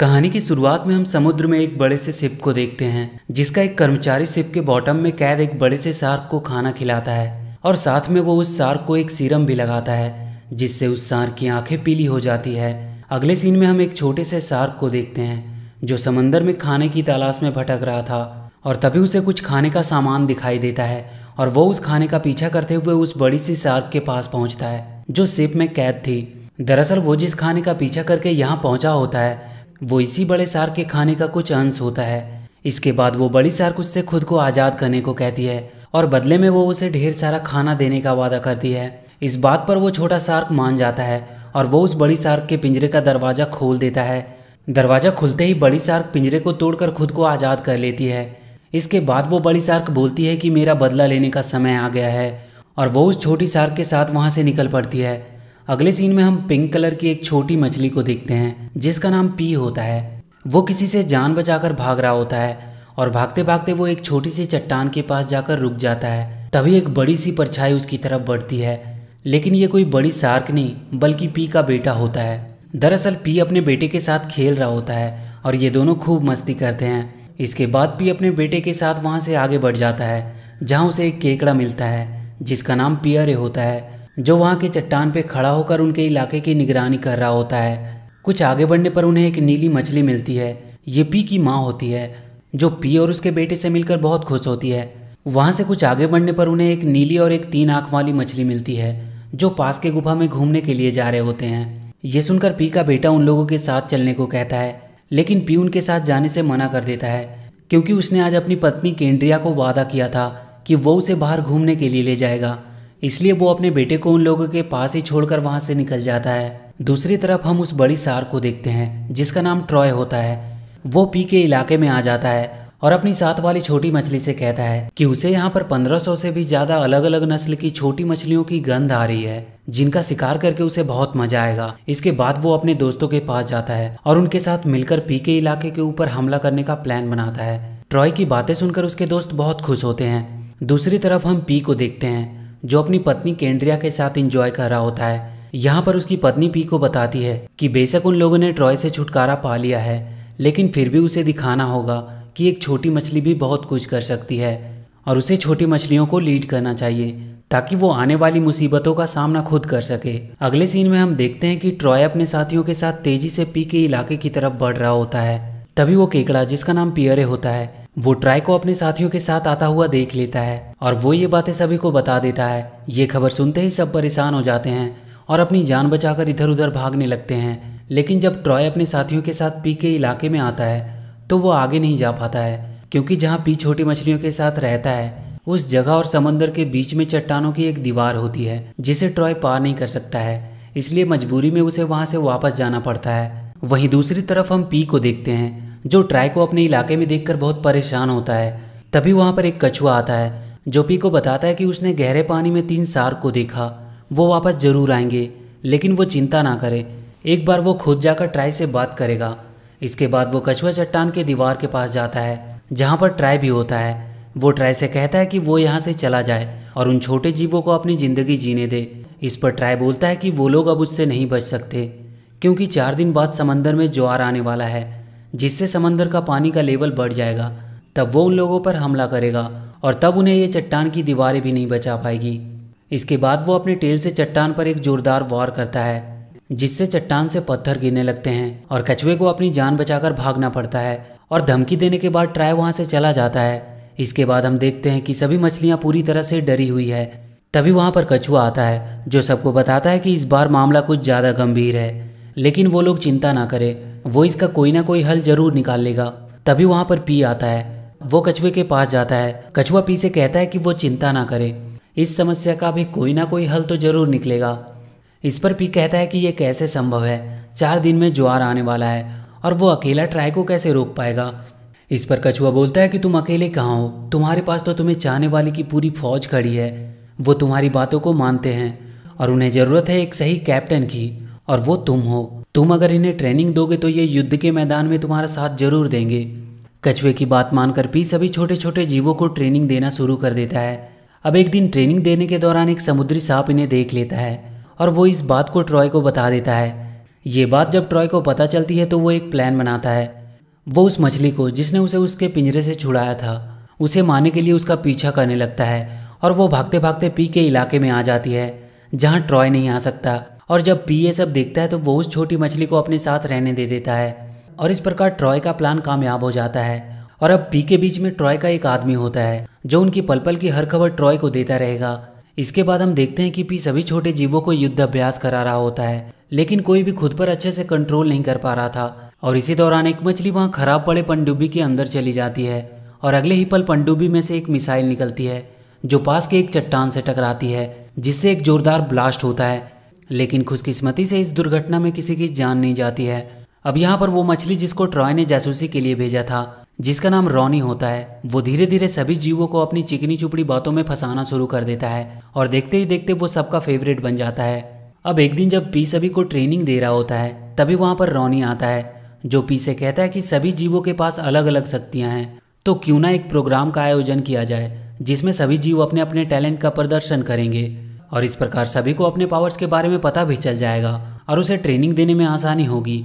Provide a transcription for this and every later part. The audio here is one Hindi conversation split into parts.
कहानी की शुरुआत में हम समुद्र में एक बड़े से सिप को देखते हैं जिसका एक कर्मचारी सिप के बॉटम में कैद एक बड़े से सार्क को खाना खिलाता है और साथ में वो उस सार्क को एक सीरम भी लगाता है जिससे उस सार्क की आंखें पीली हो जाती है अगले सीन में हम एक छोटे से सार्क को देखते हैं जो समंदर में खाने की तलाश में भटक रहा था और तभी उसे कुछ खाने का सामान दिखाई देता है और वो उस खाने का पीछा करते हुए उस बड़ी सी सार्क के पास पहुंचता है जो सिप में कैद थी दरअसल वो जिस खाने का पीछा करके यहाँ पहुंचा होता है वो इसी बड़े सार के खाने का कुछ अंश होता है इसके बाद वो बड़ी सार उससे खुद को आज़ाद करने को कहती है और बदले में वो उसे ढेर सारा खाना देने का वादा करती है इस बात पर वो छोटा सार्क मान जाता है और वो उस बड़ी सार्क के पिंजरे का दरवाज़ा खोल देता है दरवाज़ा खुलते ही बड़ी सार्क पिंजरे को तोड़कर खुद को आज़ाद कर लेती है इसके बाद वो बड़ी सार्क बोलती है कि मेरा बदला लेने का समय आ गया है और वो उस छोटी सार्क के साथ वहाँ से निकल पड़ती है अगले सीन में हम पिंक कलर की एक छोटी मछली को देखते हैं जिसका नाम पी होता है वो किसी से जान बचाकर भाग रहा होता है और भागते भागते वो एक छोटी सी चट्टान के पास जाकर रुक जाता है तभी एक बड़ी सी परछाई उसकी तरफ बढ़ती है लेकिन ये कोई बड़ी सार्क नहीं बल्कि पी का बेटा होता है दरअसल पी अपने बेटे के साथ खेल रहा होता है और ये दोनों खूब मस्ती करते हैं इसके बाद पी अपने बेटे के साथ वहाँ से आगे बढ़ जाता है जहां उसे एक केकड़ा मिलता है जिसका नाम पियरे होता है जो वहाँ के चट्टान पे खड़ा होकर उनके इलाके की निगरानी कर रहा होता है कुछ आगे बढ़ने पर उन्हें एक नीली मछली मिलती है ये पी की माँ होती है जो पी और उसके बेटे से मिलकर बहुत खुश होती है वहाँ से कुछ आगे बढ़ने पर उन्हें एक नीली और एक तीन आँख वाली मछली मिलती है जो पास के गुफा में घूमने के लिए जा रहे होते हैं ये सुनकर पी का बेटा उन लोगों के साथ चलने को कहता है लेकिन पी उनके साथ जाने से मना कर देता है क्योंकि उसने आज अपनी पत्नी केंड्रिया को वादा किया था कि वो उसे बाहर घूमने के लिए ले जाएगा इसलिए वो अपने बेटे को उन लोगों के पास ही छोड़कर वहां से निकल जाता है दूसरी तरफ हम उस बड़ी सार को देखते हैं जिसका नाम ट्रॉय होता है वो पी के इलाके में आ जाता है और अपनी साथ वाली छोटी मछली से कहता है कि उसे यहाँ पर 1500 से भी ज्यादा अलग अलग नस्ल की छोटी मछलियों की गंध आ रही है जिनका शिकार करके उसे बहुत मजा आएगा इसके बाद वो अपने दोस्तों के पास जाता है और उनके साथ मिलकर पी के इलाके के ऊपर हमला करने का प्लान बनाता है ट्रॉय की बातें सुनकर उसके दोस्त बहुत खुश होते हैं दूसरी तरफ हम पी को देखते हैं जो अपनी पत्नी केंड्रिया के साथ एंजॉय कर रहा होता है यहाँ पर उसकी पत्नी पी को बताती है कि बेशक उन लोगों ने ट्रॉय से छुटकारा पा लिया है लेकिन फिर भी उसे दिखाना होगा कि एक छोटी मछली भी बहुत कुछ कर सकती है और उसे छोटी मछलियों को लीड करना चाहिए ताकि वो आने वाली मुसीबतों का सामना खुद कर सके अगले सीन में हम देखते हैं कि ट्रॉय अपने साथियों के साथ तेजी से पी के इलाके की तरफ बढ़ रहा होता है तभी वो केकड़ा जिसका नाम पियरे होता है वो ट्राई को अपने साथियों के साथ आता हुआ देख लेता है और वो ये बातें सभी को बता देता है ये खबर सुनते ही सब परेशान हो जाते हैं और अपनी जान बचाकर इधर उधर भागने लगते हैं लेकिन जब ट्रॉय अपने साथियों के साथ पी के इलाके में आता है तो वो आगे नहीं जा पाता है क्योंकि जहाँ पी छोटी मछलियों के साथ रहता है उस जगह और समंदर के बीच में चट्टानों की एक दीवार होती है जिसे ट्रॉय पार नहीं कर सकता है इसलिए मजबूरी में उसे वहां से वापस जाना पड़ता है वहीं दूसरी तरफ हम पी को देखते हैं जो ट्राई को अपने इलाके में देखकर बहुत परेशान होता है तभी वहां पर एक कछुआ आता है जो पी को बताता है कि उसने गहरे पानी में तीन सार्क को देखा वो वापस जरूर आएंगे लेकिन वो चिंता ना करे एक बार वो खुद जाकर ट्राई से बात करेगा इसके बाद वो कछुआ चट्टान के दीवार के पास जाता है जहाँ पर ट्राई भी होता है वो ट्राई से कहता है कि वो यहाँ से चला जाए और उन छोटे जीवों को अपनी ज़िंदगी जीने दे इस पर ट्राई बोलता है कि वो लोग अब उससे नहीं बच सकते क्योंकि चार दिन बाद समंदर में ज्वार आने वाला है जिससे समंदर का पानी का लेवल बढ़ जाएगा तब वो उन लोगों पर हमला करेगा और तब उन्हें ये चट्टान की दीवारें भी नहीं बचा पाएगी इसके बाद वो अपने टेल से चट्टान पर एक जोरदार वार करता है जिससे चट्टान से पत्थर गिरने लगते हैं और कछुए को अपनी जान बचाकर भागना पड़ता है और धमकी देने के बाद ट्राय वहां से चला जाता है इसके बाद हम देखते हैं कि सभी मछलियां पूरी तरह से डरी हुई है तभी वहां पर कछुआ आता है जो सबको बताता है कि इस बार मामला कुछ ज़्यादा गंभीर है लेकिन वो लोग चिंता ना करें वो इसका कोई ना कोई हल जरूर निकाल लेगा तभी वहां पर पी आता है वो कछुए के पास जाता है कछुआ पी से कहता है कि वो चिंता ना करे इस समस्या का भी कोई ना कोई हल तो जरूर निकलेगा इस पर पी कहता है कि यह कैसे संभव है चार दिन में ज्वार आने वाला है और वो अकेला ट्राई को कैसे रोक पाएगा इस पर कछुआ बोलता है कि तुम अकेले कहाँ हो तुम्हारे पास तो तुम्हें चाहने वाली की पूरी फौज खड़ी है वो तुम्हारी बातों को मानते हैं और उन्हें ज़रूरत है एक सही कैप्टन की और वो तुम हो तुम अगर इन्हें ट्रेनिंग दोगे तो ये युद्ध के मैदान में तुम्हारा साथ जरूर देंगे कछुए की बात मानकर पी सभी छोटे छोटे जीवों को ट्रेनिंग देना शुरू कर देता है अब एक दिन ट्रेनिंग देने के दौरान एक समुद्री सांप इन्हें देख लेता है और वो इस बात को ट्रॉय को बता देता है ये बात जब ट्रॉय को पता चलती है तो वो एक प्लान बनाता है वो उस मछली को जिसने उसे उसके पिंजरे से छुड़ाया था उसे मारने के लिए उसका पीछा करने लगता है और वो भागते भागते पी के इलाके में आ जाती है जहाँ ट्रॉय नहीं आ सकता और जब पी ये सब देखता है तो वो उस छोटी मछली को अपने साथ रहने दे देता है और इस प्रकार ट्रॉय का प्लान कामयाब हो जाता है और अब पी के बीच में ट्रॉय का एक आदमी होता है जो उनकी पल पल की हर खबर ट्रॉय को देता रहेगा इसके बाद हम देखते हैं कि पी सभी छोटे जीवों को युद्ध अभ्यास करा रहा होता है लेकिन कोई भी खुद पर अच्छे से कंट्रोल नहीं कर पा रहा था और इसी दौरान एक मछली वहाँ खराब पड़े पनडुब्बी के अंदर चली जाती है और अगले ही पल पनडुब्बी में से एक मिसाइल निकलती है जो पास के एक चट्टान से टकराती है जिससे एक जोरदार ब्लास्ट होता है लेकिन खुशकिस्मती से इस दुर्घटना में किसी की जान नहीं जाती है अब यहाँ पर वो मछली जिसको ट्रॉय ने जासूसी के लिए भेजा था जिसका नाम रॉनी होता है वो धीरे धीरे सभी जीवों को अपनी चिकनी चुपड़ी बातों में फंसाना शुरू कर देता है और देखते ही देखते वो सबका फेवरेट बन जाता है अब एक दिन जब पी सभी को ट्रेनिंग दे रहा होता है तभी वहाँ पर रॉनी आता है जो पी से कहता है कि सभी जीवों के पास अलग अलग शक्तियाँ हैं तो क्यों ना एक प्रोग्राम का आयोजन किया जाए जिसमें सभी जीव अपने अपने टैलेंट का प्रदर्शन करेंगे और इस प्रकार सभी को अपने पावर्स के बारे में पता भी चल जाएगा और उसे ट्रेनिंग देने में आसानी होगी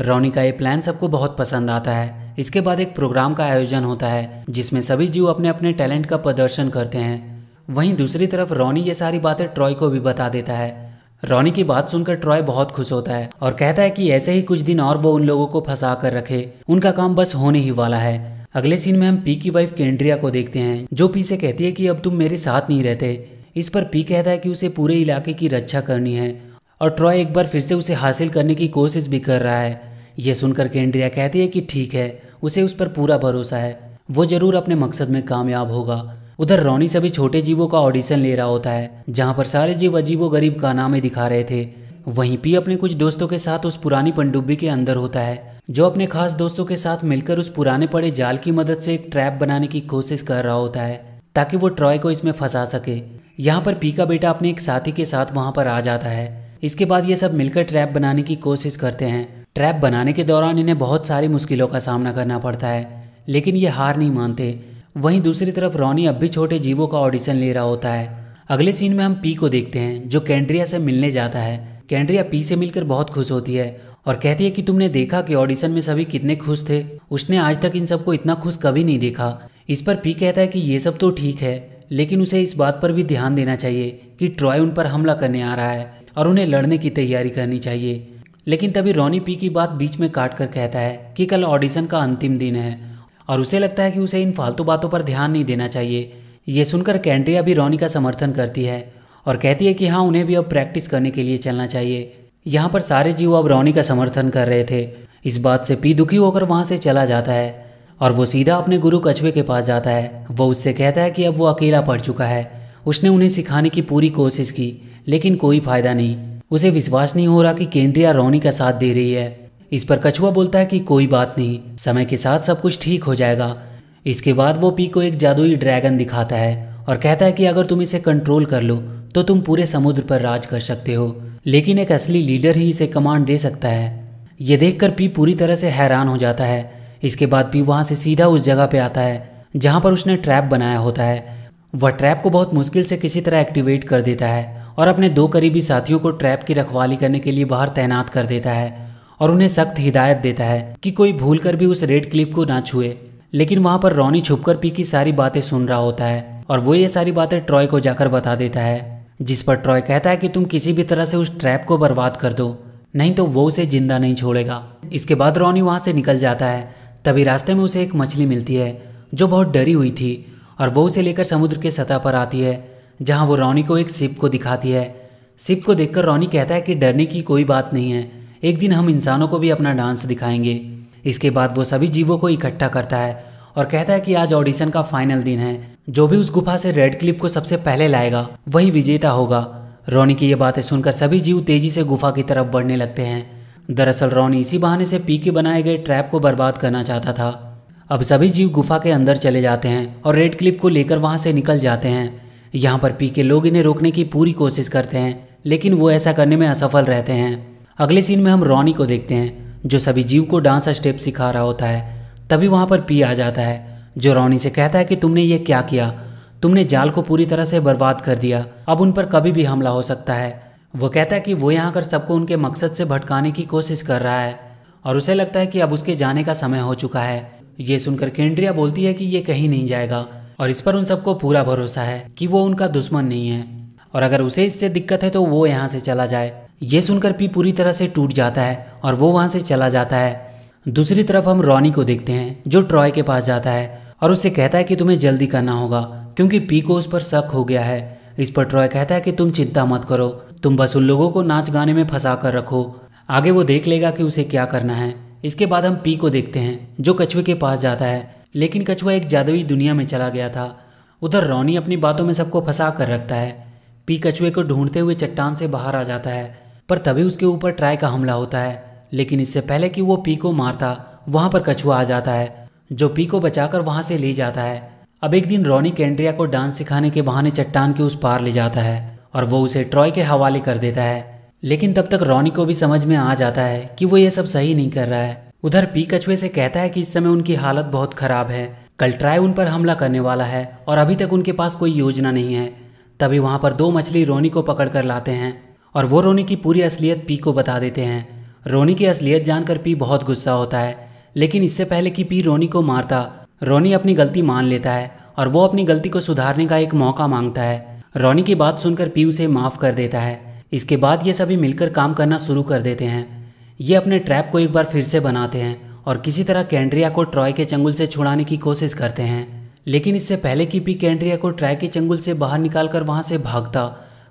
रॉनी का ये प्लान सबको बहुत पसंद आता है इसके बाद एक प्रोग्राम का आयोजन होता है जिसमें सभी जीव अपने अपने टैलेंट का प्रदर्शन करते हैं वहीं दूसरी तरफ रॉनी ये सारी बातें ट्रॉय को भी बता देता है रॉनी की बात सुनकर ट्रॉय बहुत खुश होता है और कहता है कि ऐसे ही कुछ दिन और वो उन लोगों को फंसा कर रखे उनका काम बस होने ही वाला है अगले सीन में हम पी की वाइफ केंड्रिया को देखते हैं जो पी से कहती है कि अब तुम मेरे साथ नहीं रहते इस पर पी कहता है कि उसे पूरे इलाके की रक्षा करनी है और ट्रॉय एक बार फिर से उसे हासिल करने की कोशिश भी कर रहा है यह सुनकर केंड्रिया कहती है कि ठीक है उसे उस पर पूरा भरोसा है वो जरूर अपने मकसद में कामयाब होगा उधर रोनी सभी छोटे जीवों का ऑडिशन ले रहा होता है जहाँ पर सारे जीव अजीबो गरीब का नाम दिखा रहे थे वहीं पी अपने कुछ दोस्तों के साथ उस पुरानी पनडुब्बी के अंदर होता है जो अपने खास दोस्तों के साथ मिलकर उस पुराने पड़े जाल की मदद से एक ट्रैप बनाने की कोशिश कर रहा होता है ताकि वो ट्रॉय को इसमें फंसा सके यहाँ पर पी का बेटा अपने एक साथी के साथ वहाँ पर आ जाता है इसके बाद ये सब मिलकर ट्रैप बनाने की कोशिश करते हैं ट्रैप बनाने के दौरान इन्हें बहुत सारी मुश्किलों का सामना करना पड़ता है लेकिन ये हार नहीं मानते वहीं दूसरी तरफ रॉनी अब भी छोटे जीवों का ऑडिशन ले रहा होता है अगले सीन में हम पी को देखते हैं जो कैंड्रिया से मिलने जाता है कैंड्रिया पी से मिलकर बहुत खुश होती है और कहती है कि तुमने देखा कि ऑडिशन में सभी कितने खुश थे उसने आज तक इन सबको इतना खुश कभी नहीं देखा इस पर पी कहता है कि ये सब तो ठीक है लेकिन उसे इस बात पर भी ध्यान देना चाहिए कि ट्रॉय उन पर हमला करने आ रहा है और उन्हें लड़ने की तैयारी करनी चाहिए लेकिन तभी रॉनी पी की बात बीच में काट कर कहता है कि कल ऑडिशन का अंतिम दिन है और उसे लगता है कि उसे इन फालतू बातों पर ध्यान नहीं देना चाहिए यह सुनकर कैंड्रिया भी रॉनी का समर्थन करती है और कहती है कि हाँ उन्हें भी अब प्रैक्टिस करने के लिए चलना चाहिए यहाँ पर सारे जीव अब रॉनी का समर्थन कर रहे थे इस बात से पी दुखी होकर वहाँ से चला जाता है और वो सीधा अपने गुरु कछुए के पास जाता है वो उससे कहता है कि अब वो अकेला पड़ चुका है उसने उन्हें सिखाने की पूरी कोशिश की लेकिन कोई फायदा नहीं उसे विश्वास नहीं हो रहा कि केंद्रिया रोनी का साथ दे रही है इस पर कछुआ बोलता है कि कोई बात नहीं समय के साथ सब कुछ ठीक हो जाएगा इसके बाद वो पी को एक जादुई ड्रैगन दिखाता है और कहता है कि अगर तुम इसे कंट्रोल कर लो तो तुम पूरे समुद्र पर राज कर सकते हो लेकिन एक असली लीडर ही इसे कमांड दे सकता है ये देखकर पी पूरी तरह से हैरान हो जाता है इसके बाद भी वहां से सीधा उस जगह पे आता है जहां पर उसने ट्रैप बनाया होता है वह ट्रैप को बहुत मुश्किल से किसी तरह एक्टिवेट कर देता है और अपने दो करीबी साथियों को ट्रैप की रखवाली करने के लिए बाहर तैनात कर देता है और उन्हें सख्त हिदायत देता है कि कोई भूल कर भी उस रेड क्लिफ को ना छुए लेकिन वहां पर रॉनी छुपकर पी की सारी बातें सुन रहा होता है और वो ये सारी बातें ट्रॉय को जाकर बता देता है जिस पर ट्रॉय कहता है कि तुम किसी भी तरह से उस ट्रैप को बर्बाद कर दो नहीं तो वो उसे जिंदा नहीं छोड़ेगा इसके बाद रॉनी वहां से निकल जाता है तभी रास्ते में उसे एक मछली मिलती है जो बहुत डरी हुई थी और वो उसे लेकर समुद्र के सतह पर आती है जहां वो रॉनी को एक सिप को दिखाती है सिप को देखकर रॉनी कहता है कि डरने की कोई बात नहीं है एक दिन हम इंसानों को भी अपना डांस दिखाएंगे इसके बाद वो सभी जीवों को इकट्ठा करता है और कहता है कि आज ऑडिशन का फाइनल दिन है जो भी उस गुफा से रेड क्लिप को सबसे पहले लाएगा वही विजेता होगा रोनी की ये बातें सुनकर सभी जीव तेजी से गुफा की तरफ बढ़ने लगते हैं दरअसल रॉन इसी बहाने से पी के बनाए गए ट्रैप को बर्बाद करना चाहता था अब सभी जीव गुफा के अंदर चले जाते हैं और रेड क्लिफ को लेकर वहां से निकल जाते हैं यहाँ पर पी के लोग इन्हें रोकने की पूरी कोशिश करते हैं लेकिन वो ऐसा करने में असफल रहते हैं अगले सीन में हम रॉनी को देखते हैं जो सभी जीव को डांस स्टेप सिखा रहा होता है तभी वहाँ पर पी आ जाता है जो रॉनी से कहता है कि तुमने ये क्या किया तुमने जाल को पूरी तरह से बर्बाद कर दिया अब उन पर कभी भी हमला हो सकता है वो कहता है कि वो यहाँ आकर सबको उनके मकसद से भटकाने की कोशिश कर रहा है और उसे लगता है कि अब उसके जाने का समय हो चुका है ये सुनकर केंड्रिया बोलती है कि ये कहीं नहीं जाएगा और इस पर उन सबको पूरा भरोसा है कि वो उनका दुश्मन नहीं है और अगर उसे इससे दिक्कत है तो वो यहाँ से चला जाए ये सुनकर पी पूरी तरह से टूट जाता है और वो वहाँ से चला जाता है दूसरी तरफ हम रॉनी को देखते हैं जो ट्रॉय के पास जाता है और उससे कहता है कि तुम्हें जल्दी करना होगा क्योंकि पी को उस पर शक हो गया है इस पर ट्रॉय कहता है कि तुम चिंता मत करो तुम बस उन लोगों को नाच गाने में फंसा कर रखो आगे वो देख लेगा कि उसे क्या करना है इसके बाद हम पी को देखते हैं जो कछुए के पास जाता है लेकिन कछुआ एक जादुई दुनिया में चला गया था उधर रोनी अपनी बातों में सबको फंसा कर रखता है पी कछुए को ढूंढते हुए चट्टान से बाहर आ जाता है पर तभी उसके ऊपर ट्राई का हमला होता है लेकिन इससे पहले कि वो पी को मारता वहां पर कछुआ आ जाता है जो पी को बचाकर वहां से ले जाता है अब एक दिन रोनी कैंड्रिया को डांस सिखाने के बहाने चट्टान के उस पार ले जाता है और वो उसे ट्रॉय के हवाले कर देता है लेकिन तब तक रॉनी को भी समझ में आ जाता है कि वो ये सब सही नहीं कर रहा है उधर पी कछुए से कहता है कि इस समय उनकी हालत बहुत खराब है कल ट्राई उन पर हमला करने वाला है और अभी तक उनके पास कोई योजना नहीं है तभी वहाँ पर दो मछली रोनी को पकड़ कर लाते हैं और वो रोनी की पूरी असलियत पी को बता देते हैं रोनी की असलियत जानकर पी बहुत गुस्सा होता है लेकिन इससे पहले कि पी रोनी को मारता रोनी अपनी गलती मान लेता है और वो अपनी गलती को सुधारने का एक मौका मांगता है रॉनी की बात सुनकर पी उसे माफ़ कर देता है इसके बाद ये सभी मिलकर काम करना शुरू कर देते हैं ये अपने ट्रैप को एक बार फिर से बनाते हैं और किसी तरह कैंड्रिया को ट्रॉय के चंगुल से छुड़ाने की कोशिश करते हैं लेकिन इससे पहले कि पी कैंड्रिया को ट्रैक के चंगुल से बाहर निकाल कर वहाँ से भागता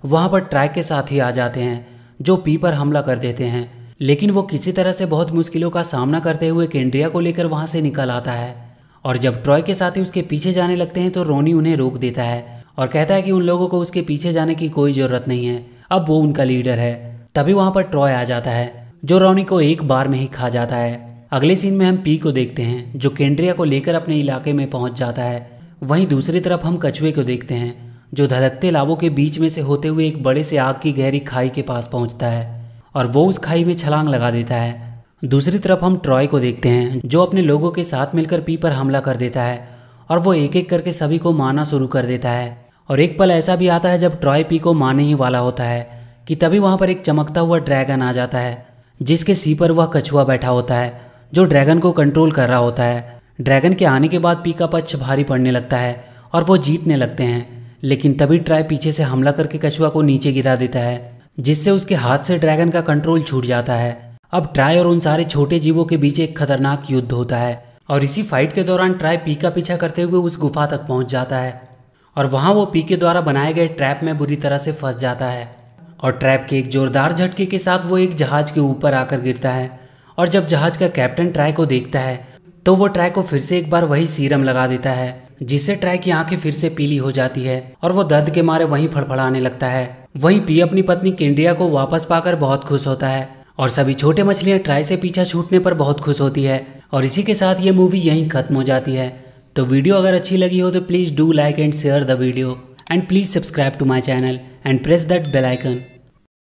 वहाँ पर ट्रैक के साथ ही आ जाते हैं जो पी पर हमला कर देते हैं लेकिन वो किसी तरह से बहुत मुश्किलों का सामना करते हुए कैंड्रिया को लेकर वहाँ से निकल आता है और जब ट्रॉय के ही उसके पीछे जाने लगते हैं तो रोनी उन्हें रोक देता है और कहता है कि उन लोगों को उसके पीछे जाने की कोई ज़रूरत नहीं है अब वो उनका लीडर है तभी वहाँ पर ट्रॉय आ जाता है जो रॉनी को एक बार में ही खा जाता है अगले सीन में हम पी को देखते हैं जो केंड्रिया को लेकर अपने इलाके में पहुँच जाता है वहीं दूसरी तरफ हम कछुए को देखते हैं जो धधकते लावों के बीच में से होते हुए एक बड़े से आग की गहरी खाई के पास पहुंचता है और वो उस खाई में छलांग लगा देता है दूसरी तरफ हम ट्रॉय को देखते हैं जो अपने लोगों के साथ मिलकर पी पर हमला कर देता है और वो एक एक करके सभी को मारना शुरू कर देता है और एक पल ऐसा भी आता है जब ट्रॉय पी को मारने ही वाला होता है कि तभी वहाँ पर एक चमकता हुआ ड्रैगन आ जाता है जिसके सी पर वह कछुआ बैठा होता है जो ड्रैगन को कंट्रोल कर रहा होता है ड्रैगन के आने के बाद पी का पक्ष भारी पड़ने लगता है और वो जीतने लगते हैं लेकिन तभी ट्राय पीछे से हमला करके कछुआ को नीचे गिरा देता है जिससे उसके हाथ से ड्रैगन का कंट्रोल छूट जाता है अब ट्राय और उन सारे छोटे जीवों के बीच एक खतरनाक युद्ध होता है और इसी फाइट के दौरान ट्राय पी का पीछा करते हुए उस गुफा तक पहुंच जाता है और वहाँ वो पी के द्वारा बनाए गए ट्रैप में बुरी तरह से फंस जाता है और ट्रैप के एक जोरदार झटके के साथ वो एक जहाज के ऊपर आकर गिरता है और जब जहाज का कैप्टन ट्राय को देखता है तो वो ट्राय को फिर से एक बार वही सीरम लगा देता है जिससे ट्राय की आंखें फिर से पीली हो जाती है और वो दर्द के मारे वहीं फड़फड़ाने लगता है वहीं पी अपनी पत्नी केंडिया को वापस पाकर बहुत खुश होता है और सभी छोटे मछलियाँ ट्राई से पीछा छूटने पर बहुत खुश होती है और इसी के साथ ये मूवी यहीं खत्म हो जाती है तो वीडियो अगर अच्छी लगी हो तो please do like and share the video and please subscribe to my channel and press that bell icon